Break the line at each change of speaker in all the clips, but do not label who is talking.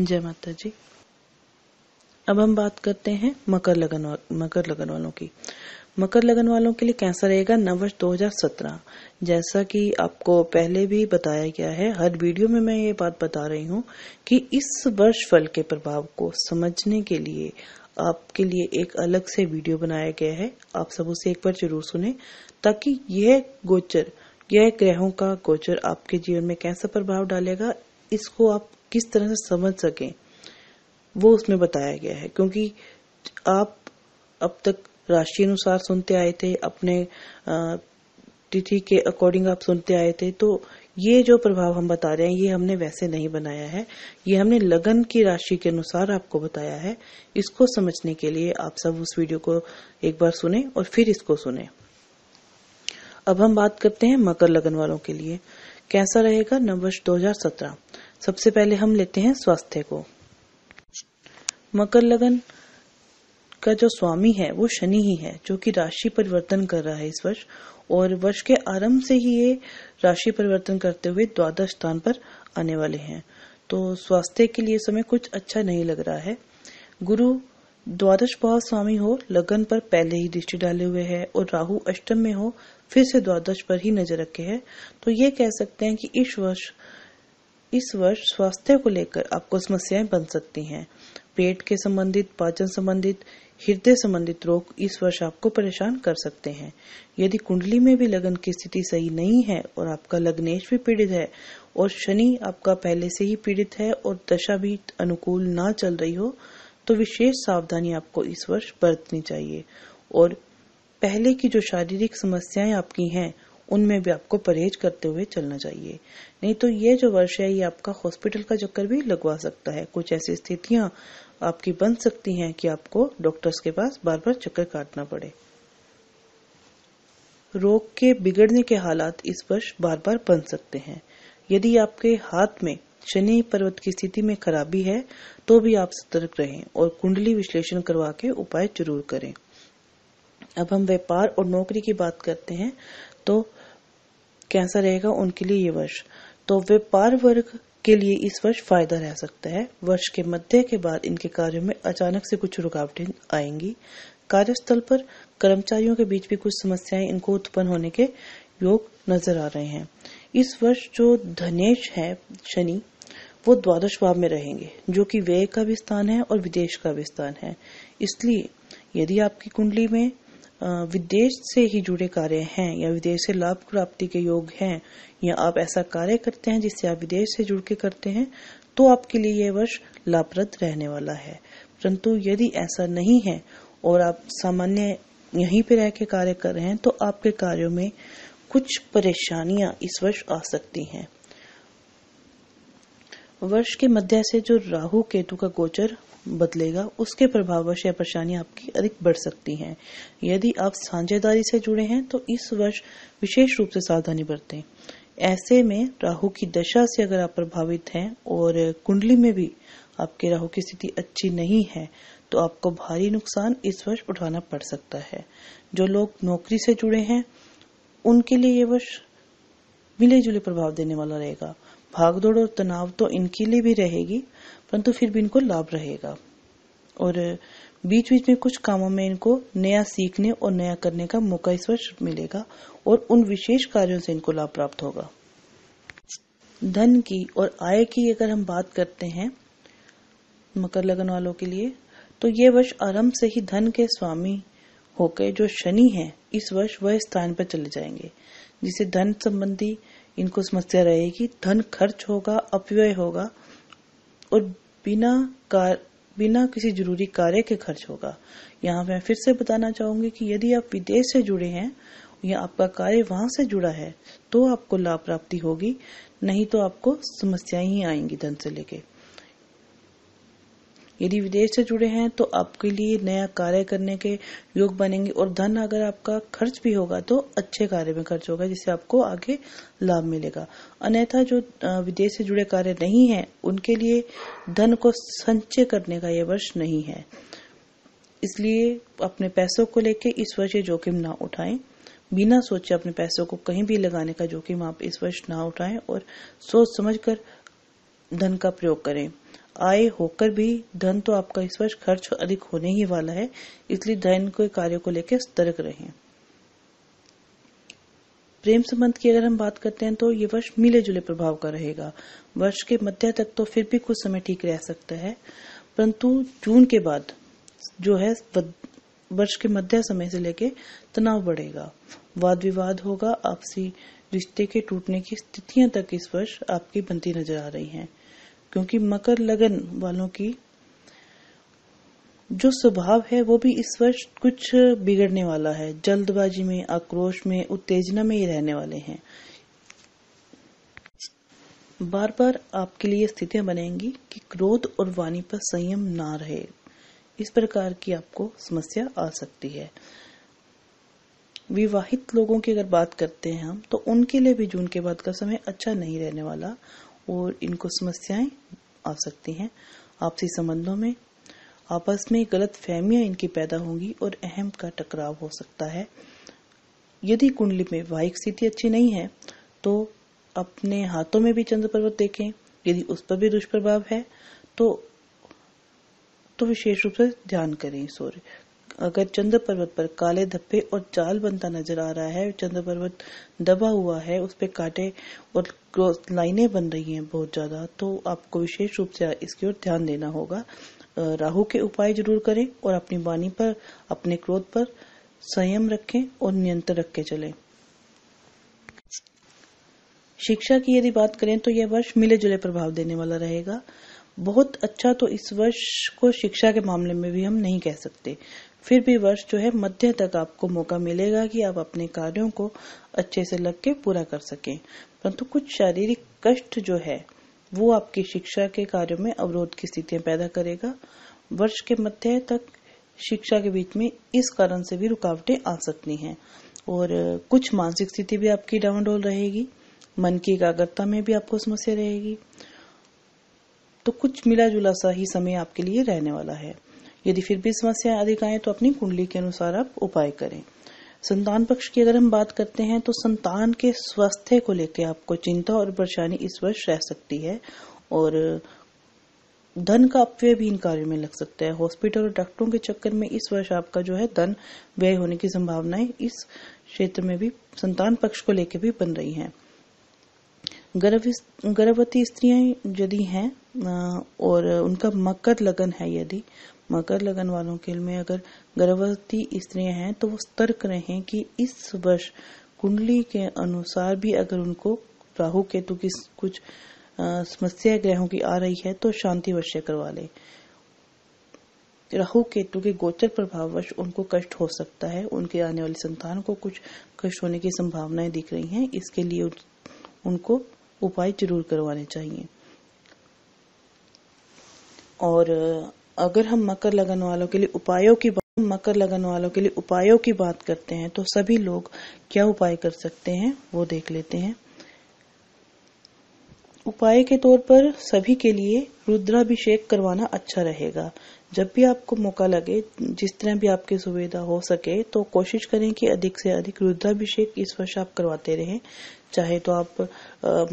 जय माता जी अब हम बात करते हैं मकर लगन मकर लगन वालों की मकर लगन वालों के लिए कैसा रहेगा नववर्ष 2017 जैसा कि आपको पहले भी बताया गया है हर वीडियो में मैं ये बात बता रही हूँ कि इस वर्ष फल के प्रभाव को समझने के लिए आपके लिए एक अलग से वीडियो बनाया गया है आप सब उसे एक बार जरूर सुने ताकि यह गोचर यह ग्रहों का गोचर आपके जीवन में कैसा प्रभाव डालेगा इसको आप किस तरह से समझ सकें वो उसमें बताया गया है क्योंकि आप अब तक राशि अनुसार सुनते आए थे अपने तिथि के अकॉर्डिंग आप सुनते आए थे तो ये जो प्रभाव हम बता रहे हैं ये हमने वैसे नहीं बनाया है ये हमने लगन की राशि के अनुसार आपको बताया है इसको समझने के लिए आप सब उस वीडियो को एक बार सुने और फिर इसको सुने अब हम बात करते हैं मकर लगन वालों के लिए कैसा रहेगा नववर्ष 2017 सबसे पहले हम लेते हैं स्वास्थ्य को मकर लगन का जो स्वामी है वो शनि ही है जो कि राशि परिवर्तन कर रहा है इस वर्ष और वर्ष के आरंभ से ही ये राशि परिवर्तन करते हुए द्वादश स्थान पर आने वाले हैं तो स्वास्थ्य के लिए समय कुछ अच्छा नहीं लग रहा है गुरु द्वादश भाव स्वामी हो लगन पर पहले ही दृष्टि डाले हुए है और राहु अष्टम में हो फिर से द्वादश पर ही नजर रखे है तो ये कह सकते हैं कि इस वर्ष इस वर्ष स्वास्थ्य को लेकर आपको समस्याएं बन सकती हैं पेट के संबंधित पाचन संबंधित हृदय संबंधित रोग इस वर्ष आपको परेशान कर सकते हैं यदि कुंडली में भी लगन की स्थिति सही नहीं है और आपका लग्नेश भी पीड़ित है और शनि आपका पहले से ही पीड़ित है और दशा भी अनुकूल ना चल रही हो तो विशेष सावधानी आपको इस वर्ष बरतनी चाहिए और पहले की जो शारीरिक समस्याएं आपकी हैं उनमें भी आपको परहेज करते हुए चलना चाहिए नहीं तो ये जो वर्ष है ये आपका हॉस्पिटल का चक्कर भी लगवा सकता है कुछ ऐसी स्थितियां आपकी बन सकती हैं कि आपको डॉक्टर्स के पास बार बार चक्कर काटना पड़े रोग के बिगड़ने के हालात इस वर्ष बार बार बन सकते हैं यदि आपके हाथ में शनि पर्वत की स्थिति में खराबी है तो भी आप सतर्क रहें और कुंडली विश्लेषण करवा के उपाय जरूर करें अब हम व्यापार और नौकरी की बात करते हैं तो कैसा रहेगा उनके लिए ये वर्ष तो व्यापार वर्ग के लिए इस वर्ष फायदा रह सकता है वर्ष के मध्य के बाद इनके कार्यों में अचानक से कुछ रुकावटें आएंगी कार्यस्थल पर कर्मचारियों के बीच भी कुछ समस्याएं इनको उत्पन्न होने के योग नजर आ रहे हैं इस वर्ष जो धनेश है शनि वो द्वादश भाव में रहेंगे जो कि व्यय का भी स्थान है और विदेश का भी स्थान है इसलिए यदि आपकी कुंडली में विदेश से ही जुड़े कार्य हैं या विदेश से लाभ प्राप्ति के योग हैं या आप ऐसा कार्य करते हैं जिससे आप विदेश से जुड़ के करते हैं तो आपके लिए यह वर्ष लाभप्रद रहने वाला है परंतु यदि ऐसा नहीं है और आप सामान्य यहीं पर रह के कार्य कर रहे हैं तो आपके कार्यों में कुछ परेशानियां इस वर्ष आ सकती हैं वर्ष के मध्य से जो राहु केतु का गोचर बदलेगा उसके प्रभाववश या परेशानी आपकी अधिक बढ़ सकती है यदि आप साझेदारी से जुड़े हैं तो इस वर्ष विशेष रूप से सावधानी बरतें ऐसे में राहु की दशा से अगर आप प्रभावित हैं और कुंडली में भी आपके राहु की स्थिति अच्छी नहीं है तो आपको भारी नुकसान इस वर्ष उठाना पड़ सकता है जो लोग नौकरी से जुड़े हैं उनके लिए ये वर्ष मिले जुले प्रभाव देने वाला रहेगा भागदौड़ और तनाव तो इनके लिए भी रहेगी परंतु फिर भी इनको लाभ रहेगा और बीच बीच में कुछ कामों में इनको नया सीखने और नया करने का मौका इस वर्ष मिलेगा और उन विशेष कार्यों से इनको लाभ प्राप्त होगा धन की और आय की अगर हम बात करते हैं मकर लगन वालों के लिए तो ये वर्ष आरंभ से ही धन के स्वामी होकर जो शनि है इस वर्ष वह स्थान पर चले जाएंगे जिसे धन संबंधी इनको समस्या रहेगी धन खर्च होगा अपव्यय होगा और बिना कार बिना किसी जरूरी कार्य के खर्च होगा यहाँ मैं फिर से बताना चाहूंगी कि यदि आप विदेश से जुड़े हैं या आपका कार्य वहां से जुड़ा है तो आपको लाभ प्राप्ति होगी नहीं तो आपको समस्याएं ही आएंगी धन से लेके यदि विदेश से जुड़े हैं तो आपके लिए नया कार्य करने के योग बनेंगे और धन अगर आपका खर्च भी होगा तो अच्छे कार्य में खर्च होगा जिससे आपको आगे लाभ मिलेगा अन्यथा जो विदेश से जुड़े कार्य नहीं है उनके लिए धन को संचय करने का यह वर्ष नहीं है इसलिए अपने पैसों को लेके इस वर्ष ये जोखिम ना उठाएं बिना सोचे अपने पैसों को कहीं भी लगाने का जोखिम आप इस वर्ष ना उठाएं और सोच समझ कर धन का प्रयोग करें आय होकर भी धन तो आपका इस वर्ष खर्च अधिक होने ही वाला है इसलिए धन के कार्यों को लेकर सतर्क रहे प्रेम संबंध की अगर हम बात करते हैं तो ये वर्ष मिले जुले प्रभाव का रहेगा वर्ष के मध्य तक तो फिर भी कुछ समय ठीक रह सकता है परंतु जून के बाद जो है वर्ष के मध्य समय से लेके तनाव बढ़ेगा वाद विवाद होगा आपसी रिश्ते के टूटने की स्थितियां तक इस वर्ष आपकी बनती नजर आ रही हैं क्योंकि मकर लगन वालों की जो स्वभाव है वो भी इस वर्ष कुछ बिगड़ने वाला है जल्दबाजी में आक्रोश में उत्तेजना में ही रहने वाले हैं बार बार आपके लिए स्थितियां बनेंगी कि क्रोध और वाणी पर संयम ना रहे इस प्रकार की आपको समस्या आ सकती है विवाहित लोगों की अगर बात करते हैं हम तो उनके लिए भी जून के बाद का समय अच्छा नहीं रहने वाला और इनको समस्याएं आ सकती हैं आपसी संबंधों में आपस में गलत फहमियाँ इनकी पैदा होंगी और अहम का टकराव हो सकता है यदि कुंडली में वाहिक स्थिति अच्छी नहीं है तो अपने हाथों में भी चंद्र पर्वत देखें यदि उस पर भी दुष्प्रभाव है तो तो विशेष रूप से ध्यान करें सूर्य अगर चंद्र पर्वत पर काले धब्बे और जाल बनता नजर आ रहा है चंद्र पर्वत दबा हुआ है उस पर काटे और लाइनें बन रही हैं बहुत ज्यादा तो आपको विशेष रूप से इसकी ओर ध्यान देना होगा राहु के उपाय जरूर करें और अपनी वाणी पर अपने क्रोध पर संयम रखें और नियंत्रण रख के चले शिक्षा की यदि बात करें तो यह वर्ष मिले जुले प्रभाव देने वाला रहेगा बहुत अच्छा तो इस वर्ष को शिक्षा के मामले में भी हम नहीं कह सकते फिर भी वर्ष जो है मध्य तक आपको मौका मिलेगा कि आप अपने कार्यों को अच्छे से लग के पूरा कर सकें परंतु कुछ शारीरिक कष्ट जो है वो आपकी शिक्षा के कार्यों में अवरोध की स्थितियां पैदा करेगा वर्ष के मध्य तक शिक्षा के बीच में इस कारण से भी रुकावटें आ सकती हैं और कुछ मानसिक स्थिति भी आपकी डाउनडोल रहेगी मन की एकाग्रता में भी आपको समस्या रहेगी तो कुछ मिला जुला सा ही समय आपके लिए रहने वाला है यदि फिर भी समस्याएं अधिक आए तो अपनी कुंडली के अनुसार आप उपाय करें संतान पक्ष की अगर हम बात करते हैं तो संतान के स्वास्थ्य को लेकर आपको चिंता और परेशानी इस वर्ष रह सकती है और धन का अपव्यय भी इन कार्यों में लग सकता है हॉस्पिटल और डॉक्टरों के चक्कर में इस वर्ष आपका जो है धन व्यय होने की संभावनाएं इस क्षेत्र में भी संतान पक्ष को लेकर भी बन रही हैं गर्भवती स्त्रियां यदि हैं और उनका मकर लगन है यदि मकर लगन वालों के में अगर गर्भवती स्त्रियां हैं तो वो सतर्क रहे कि इस वर्ष कुंडली के अनुसार भी अगर उनको राहु केतु की कुछ समस्या ग्रहों की आ रही है तो शांति वश्य करवा ले राहु केतु के गोचर प्रभाववश उनको कष्ट हो सकता है उनके आने वाली संतान को कुछ कष्ट होने की संभावनाएं दिख रही हैं इसके लिए उनको उपाय जरूर करवाने चाहिए और अगर हम मकर लगन वालों के लिए उपायों की बात मकर लगन वालों के लिए उपायों की बात करते हैं तो सभी लोग क्या उपाय कर सकते हैं वो देख लेते हैं उपाय के तौर पर सभी के लिए रुद्राभिषेक करवाना अच्छा रहेगा जब भी आपको मौका लगे जिस तरह भी आपकी सुविधा हो सके तो कोशिश करें कि अधिक से अधिक रुद्राभिषेक इस वर्ष आप करवाते रहें चाहे तो आप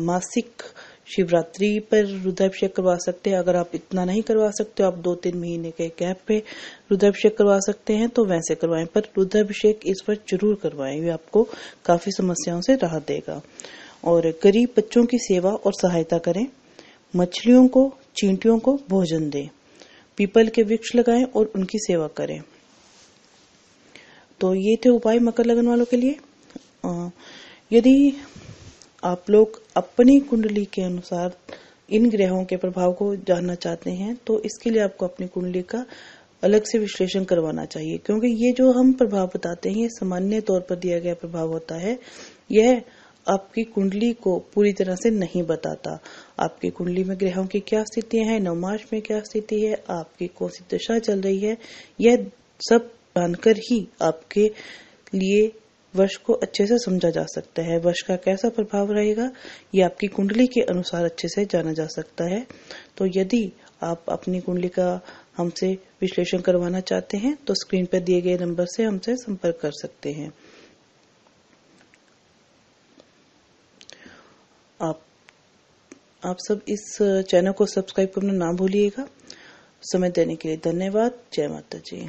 मासिक शिवरात्रि पर रुद्राभिषेक करवा सकते हैं अगर आप इतना नहीं करवा सकते आप दो तीन महीने के गैप पे रुद्राभिषेक करवा सकते हैं तो वैसे करवाएं पर रुद्राभिषेक इस पर जरूर करवाएं ये आपको काफी समस्याओं से राहत देगा और गरीब बच्चों की सेवा और सहायता करें मछलियों को चींटियों को भोजन दें पीपल के वृक्ष लगाएं और उनकी सेवा करें तो ये थे उपाय मकर लगन वालों के लिए यदि आप लोग अपनी कुंडली के अनुसार इन ग्रहों के प्रभाव को जानना चाहते हैं तो इसके लिए आपको अपनी कुंडली का अलग से विश्लेषण करवाना चाहिए क्योंकि ये जो हम प्रभाव बताते हैं ये सामान्य तौर पर दिया गया प्रभाव होता है यह आपकी कुंडली को पूरी तरह से नहीं बताता आपकी कुंडली में ग्रहों की क्या स्थितियां हैं नवमाश में क्या स्थिति है आपकी कौन सी दशा चल रही है यह सब जानकर ही आपके लिए वर्ष को अच्छे से समझा जा सकता है वर्ष का कैसा प्रभाव रहेगा ये आपकी कुंडली के अनुसार अच्छे से जाना जा सकता है तो यदि आप अपनी कुंडली का हमसे विश्लेषण करवाना चाहते हैं तो स्क्रीन पर दिए गए नंबर से हमसे संपर्क कर सकते हैं आप आप सब इस चैनल को सब्सक्राइब करना ना भूलिएगा समय देने के लिए धन्यवाद जय माता जी